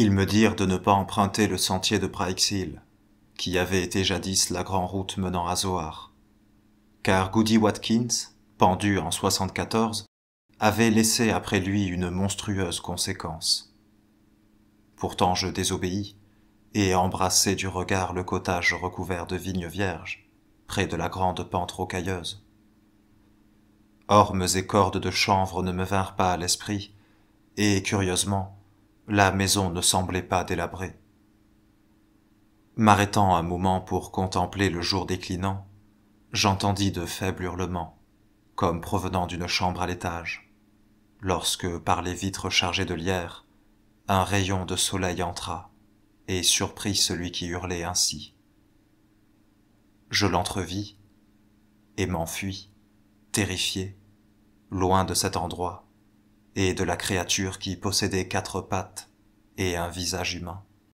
Ils me dirent de ne pas emprunter le sentier de Praixil, qui avait été jadis la grande route menant à Zoar, car Goody Watkins, pendu en 74, avait laissé après lui une monstrueuse conséquence. Pourtant je désobéis et embrassai du regard le cottage recouvert de vignes vierges, près de la grande pente rocailleuse. Ormes et cordes de chanvre ne me vinrent pas à l'esprit, et curieusement, la maison ne semblait pas délabrée. M'arrêtant un moment pour contempler le jour déclinant, j'entendis de faibles hurlements, comme provenant d'une chambre à l'étage, lorsque, par les vitres chargées de lierre, un rayon de soleil entra et surprit celui qui hurlait ainsi. Je l'entrevis et m'enfuis, terrifié, loin de cet endroit, et de la créature qui possédait quatre pattes et un visage humain.